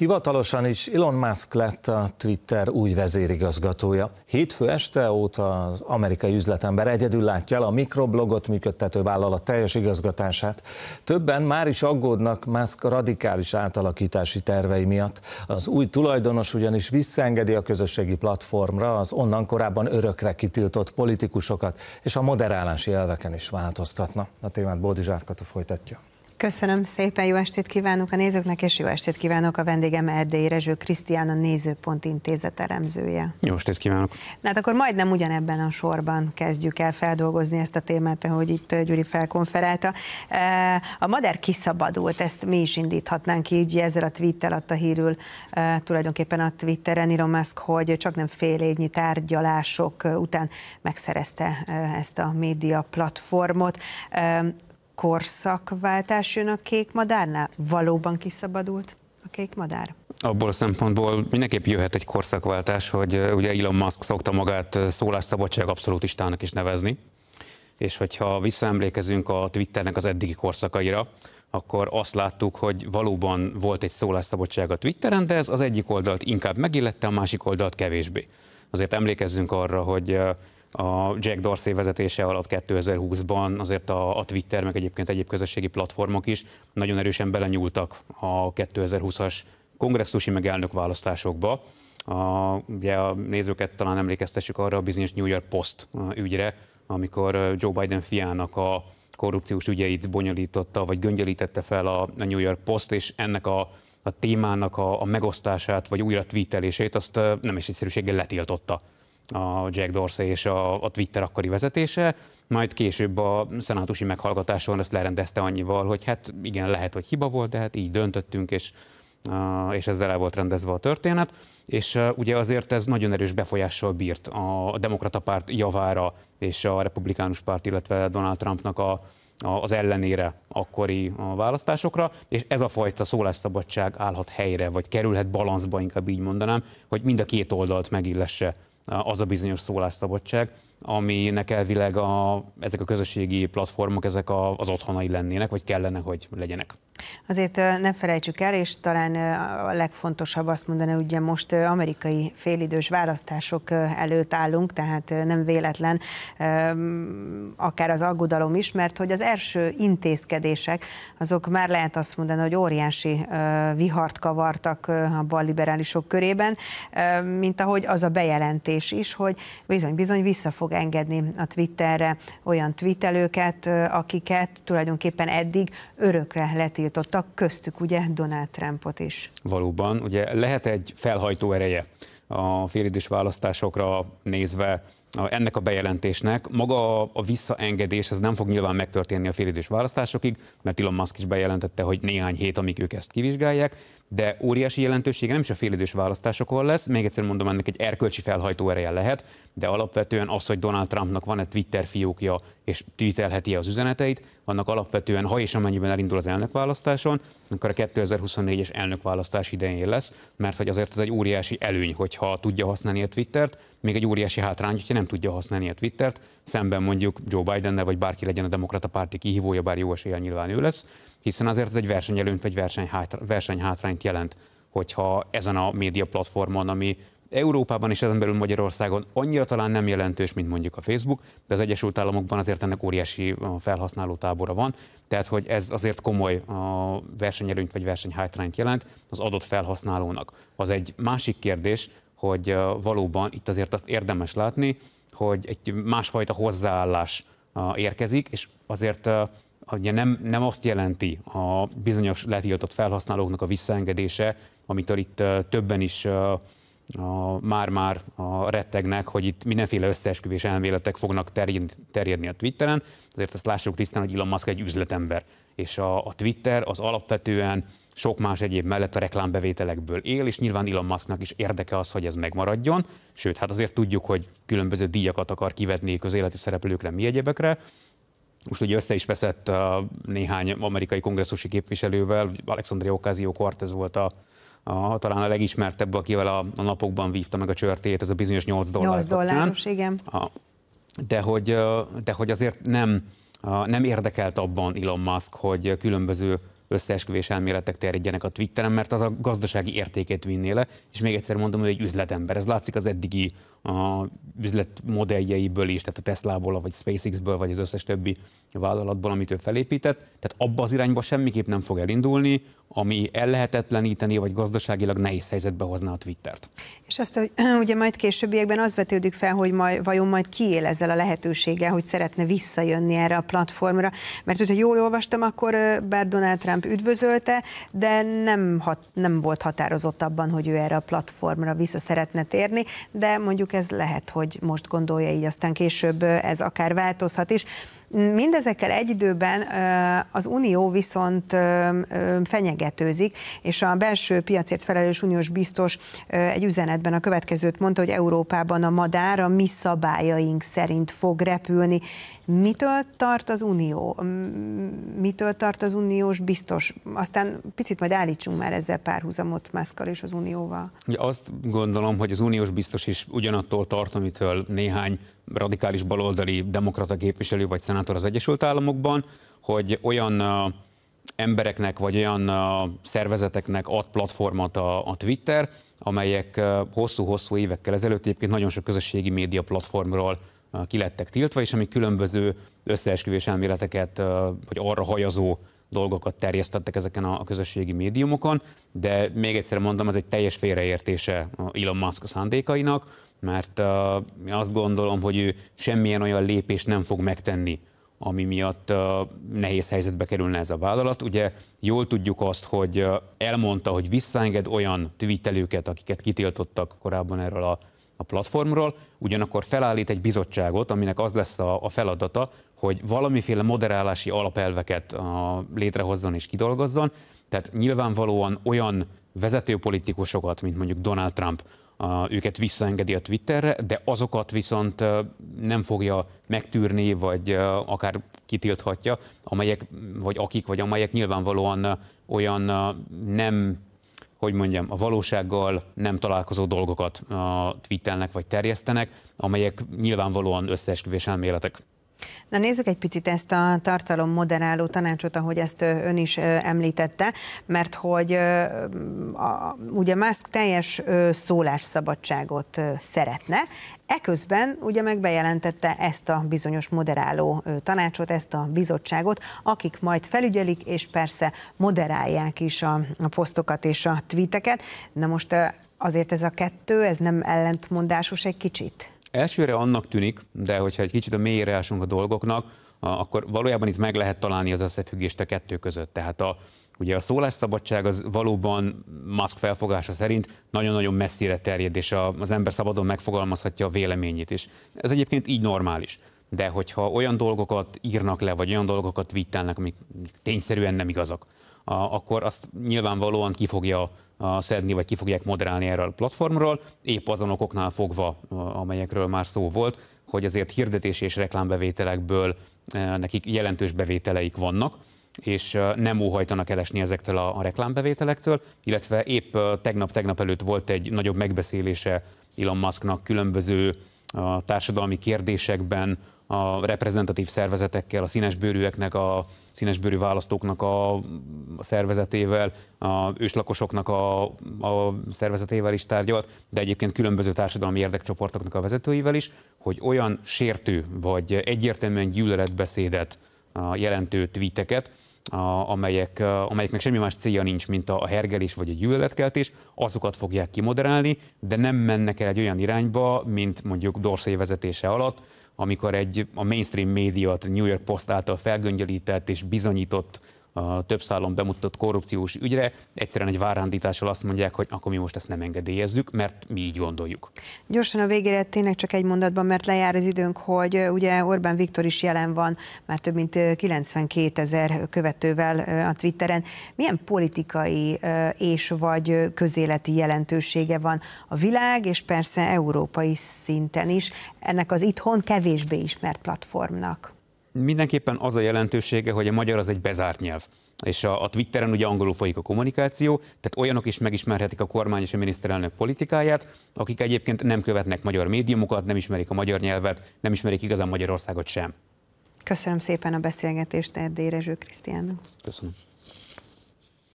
hivatalosan is Elon Musk lett a Twitter új vezérigazgatója. Hétfő este óta az amerikai üzletember egyedül látja el a mikroblogot működtető vállalat teljes igazgatását. Többen már is aggódnak Musk radikális átalakítási tervei miatt. Az új tulajdonos ugyanis visszaengedi a közösségi platformra az onnan korábban örökre kitiltott politikusokat, és a moderálási elveken is változtatna. A témát Bódi Zsárkata folytatja. Köszönöm szépen, jó estét kívánok a nézőknek, és jó estét kívánok a vendégem Erdély Rezső Krisztián, a Nézőpont Intézet elemzője. Jó estét kívánok! Na hát akkor majdnem ugyanebben a sorban kezdjük el feldolgozni ezt a témát, ahogy itt Gyuri felkonferálta. E, a Mader kiszabadult, ezt mi is indíthatnánk ki, ugye ezzel a tweettel adta hírül e, tulajdonképpen a Twitteren Elon Musk, hogy csak nem fél évnyi tárgyalások után megszerezte e, ezt a média platformot korszakváltás jön a kék madárnál? Valóban kiszabadult a kék madár? abból a szempontból mindenképp jöhet egy korszakváltás, hogy ugye Elon Musk szokta magát szólásszabadság abszolútistának is nevezni, és hogyha visszaemlékezünk a Twitternek az eddigi korszakaira, akkor azt láttuk, hogy valóban volt egy szólásszabadság a Twitteren, de ez az egyik oldalt inkább megillette, a másik oldalt kevésbé. Azért emlékezzünk arra, hogy a Jack Dorsey vezetése alatt 2020-ban azért a, a Twitter, meg egyébként egyéb közösségi platformok is nagyon erősen belenyúltak a 2020-as kongresszusi meg választásokba. A, ugye a nézőket talán emlékeztessük arra a bizonyos New York Post ügyre, amikor Joe Biden fiának a korrupciós ügyeit bonyolította, vagy göngyölítette fel a, a New York Post, és ennek a, a témának a, a megosztását, vagy újra tweetelését, azt nem is egyszerűséggel letiltotta a Jack Dorsey és a, a Twitter akkori vezetése, majd később a szenátusi meghallgatáson ezt lerendezte annyival, hogy hát igen, lehet, hogy hiba volt, de hát így döntöttünk, és és ezzel el volt rendezve a történet, és ugye azért ez nagyon erős befolyással bírt a demokrata párt javára és a republikánus párt, illetve Donald Trumpnak a, az ellenére akkori a választásokra, és ez a fajta szólásszabadság állhat helyre, vagy kerülhet balanszba, inkább így mondanám, hogy mind a két oldalt megillesse az a bizonyos szólásszabadság, aminek elvileg a, ezek a közösségi platformok, ezek a, az otthonai lennének, vagy kellene, hogy legyenek. Azért ne felejtsük el, és talán a legfontosabb azt mondani, hogy ugye most amerikai félidős választások előtt állunk, tehát nem véletlen akár az aggodalom is, mert hogy az első intézkedések, azok már lehet azt mondani, hogy óriási vihart kavartak a balliberálisok körében, mint ahogy az a bejelentés is, hogy bizony-bizony vissza fog engedni a Twitterre olyan tweetelőket, akiket tulajdonképpen eddig örökre letilt szorítottak, köztük ugye Donald Trumpot is. Valóban, ugye lehet egy felhajtó ereje a félidős választásokra nézve ennek a bejelentésnek. Maga a visszaengedés, ez nem fog nyilván megtörténni a félidős választásokig, mert Elon Musk is bejelentette, hogy néhány hét, amíg ők ezt kivizsgálják, de óriási jelentősége nem is a félidős választásokon lesz, még egyszer mondom, ennek egy erkölcsi felhajtó ereje lehet, de alapvetően az, hogy Donald Trumpnak van egy Twitter fiókja, és tűzelheti az üzeneteit, annak alapvetően, ha és amennyiben elindul az elnökválasztáson, akkor a 2024-es elnökválasztás idején lesz, mert hogy azért ez egy óriási előny, hogyha tudja használni a Twittert, még egy óriási hátrány, hogyha nem tudja használni a Twittert, szemben mondjuk Joe Bidennel, vagy bárki legyen a demokrata párti kihívója, bár jó esélye nyilván ő lesz, hiszen azért ez egy versenyelőnyt, vagy versenyhátrányt jelent, hogyha ezen a média platformon, ami Európában és ezen belül Magyarországon annyira talán nem jelentős, mint mondjuk a Facebook, de az Egyesült Államokban azért ennek óriási felhasználó tábora van, tehát hogy ez azért komoly a versenyelőnyt vagy versenyhátrányt jelent az adott felhasználónak. Az egy másik kérdés, hogy valóban itt azért azt érdemes látni, hogy egy másfajta hozzáállás érkezik, és azért ugye nem, nem azt jelenti a bizonyos letiltott felhasználóknak a visszaengedése, amitől itt többen is már-már a rettegnek, hogy itt mindenféle összeesküvés elméletek fognak terjed, terjedni a Twitteren. Azért ezt lássuk tisztán, hogy Elon Musk egy üzletember, és a, a Twitter az alapvetően sok más egyéb mellett a reklámbevételekből él, és nyilván Elon Musknak is érdeke az, hogy ez megmaradjon, sőt, hát azért tudjuk, hogy különböző díjakat akar kivetni közéleti szereplőkre, mi egyebekre, most ugye össze is veszett uh, néhány amerikai kongresszusi képviselővel, Alexandria Ocasio-Cortez volt a, a, talán a legismertebb, akivel a, a napokban vívta meg a csörtét, ez a bizonyos 8 dollár. 8 dolláros, igen. A, de, hogy, uh, de hogy azért nem, uh, nem érdekelt abban Elon Musk, hogy különböző összeesküvés elméletek terjedjenek a Twitteren, mert az a gazdasági értékét vinné le, és még egyszer mondom, hogy egy üzletember. Ez látszik az eddigi a modelljeiből is, tehát a Teslából, vagy SpaceX-ből, vagy az összes többi vállalatból, amit ő felépített. Tehát abba az irányba semmiképp nem fog elindulni, ami ellehetetleníteni, vagy gazdaságilag nehéz helyzetbe hozná a Twittert. És azt, hogy ugye majd későbbiekben az vetődik fel, hogy majd, vajon majd kiél ezzel a lehetőséggel, hogy szeretne visszajönni erre a platformra. Mert hogyha jól olvastam, akkor bár Donald Trump Trump üdvözölte, de nem, hat, nem volt határozott abban, hogy ő erre a platformra vissza szeretne térni, de mondjuk ez lehet, hogy most gondolja így, aztán később ez akár változhat is. Mindezekkel egy időben az Unió viszont fenyegetőzik, és a belső piacért felelős uniós biztos egy üzenetben a következőt mondta, hogy Európában a madár a mi szabályaink szerint fog repülni. Mitől tart az Unió? Mitől tart az uniós biztos? Aztán picit majd állítsunk már ezzel párhuzamot Mászkal és az Unióval. Azt gondolom, hogy az uniós biztos is ugyanattól tart, amitől néhány radikális baloldali demokrata képviselő vagy szenátor az Egyesült Államokban, hogy olyan embereknek vagy olyan szervezeteknek ad platformat a, a Twitter, amelyek hosszú-hosszú évekkel ezelőtt egyébként nagyon sok közösségi média platformról kilettek tiltva, és ami különböző összeesküvés elméleteket, vagy arra hajazó dolgokat terjesztettek ezeken a, közösségi médiumokon, de még egyszer mondom, ez egy teljes félreértése Elon Musk szándékainak, mert uh, azt gondolom, hogy ő semmilyen olyan lépést nem fog megtenni, ami miatt uh, nehéz helyzetbe kerülne ez a vállalat. Ugye jól tudjuk azt, hogy uh, elmondta, hogy visszaenged olyan tüvitelőket, akiket kitiltottak korábban erről a a platformról, ugyanakkor felállít egy bizottságot, aminek az lesz a, a feladata, hogy valamiféle moderálási alapelveket a, létrehozzon és kidolgozzon. Tehát nyilvánvalóan olyan vezetőpolitikusokat, mint mondjuk Donald Trump, a, őket visszaengedi a Twitterre, de azokat viszont nem fogja megtűrni, vagy akár kitilthatja, amelyek, vagy akik, vagy amelyek nyilvánvalóan olyan nem hogy mondjam, a valósággal nem találkozó dolgokat a vagy terjesztenek, amelyek nyilvánvalóan összeesküvés elméletek. Na nézzük egy picit ezt a tartalom moderáló tanácsot, ahogy ezt ön is említette, mert hogy a, ugye Musk teljes szólásszabadságot szeretne, Eközben ugye meg bejelentette ezt a bizonyos moderáló tanácsot, ezt a bizottságot, akik majd felügyelik, és persze moderálják is a, a posztokat és a tweeteket. Na most azért ez a kettő, ez nem ellentmondásos egy kicsit? Elsőre annak tűnik, de hogyha egy kicsit a mélyére ásunk a dolgoknak, akkor valójában itt meg lehet találni az összefüggést a kettő között. Tehát a, ugye a szólásszabadság az valóban Musk felfogása szerint nagyon-nagyon messzire terjed, és az ember szabadon megfogalmazhatja a véleményét is. Ez egyébként így normális. De hogyha olyan dolgokat írnak le, vagy olyan dolgokat vittelnek, amik tényszerűen nem igazak, akkor azt nyilvánvalóan ki fogja szedni, vagy ki fogják moderálni erről a platformról, épp azon okoknál fogva, amelyekről már szó volt, hogy azért hirdetés és reklámbevételekből e, nekik jelentős bevételeik vannak, és e, nem óhajtanak elesni ezektől a, a reklámbevételektől, illetve épp tegnap-tegnap előtt volt egy nagyobb megbeszélése Elon Musknak különböző e, társadalmi kérdésekben, a reprezentatív szervezetekkel, a bőrűeknek, a bőrű választóknak a, szervezetével, a őslakosoknak a, a szervezetével is tárgyalt, de egyébként különböző társadalmi érdekcsoportoknak a vezetőivel is, hogy olyan sértő vagy egyértelműen gyűlöletbeszédet jelentő tweeteket, amelyek, amelyeknek semmi más célja nincs, mint a hergelés vagy a gyűlöletkeltés, azokat fogják kimoderálni, de nem mennek el egy olyan irányba, mint mondjuk Dorsai vezetése alatt, amikor egy a mainstream médiát New York Post által felgöngyölített és bizonyított a több szálon bemutatott korrupciós ügyre, egyszerűen egy várándítással azt mondják, hogy akkor mi most ezt nem engedélyezzük, mert mi így gondoljuk. Gyorsan a végére tényleg csak egy mondatban, mert lejár az időnk, hogy ugye Orbán Viktor is jelen van, már több mint 92 ezer követővel a Twitteren. Milyen politikai és vagy közéleti jelentősége van a világ, és persze európai szinten is ennek az itthon kevésbé ismert platformnak? mindenképpen az a jelentősége, hogy a magyar az egy bezárt nyelv. És a, a Twitteren ugye angolul folyik a kommunikáció, tehát olyanok is megismerhetik a kormány és a miniszterelnök politikáját, akik egyébként nem követnek magyar médiumokat, nem ismerik a magyar nyelvet, nem ismerik igazán Magyarországot sem. Köszönöm szépen a beszélgetést Erdély Rezső Krisztiánnak. Köszönöm.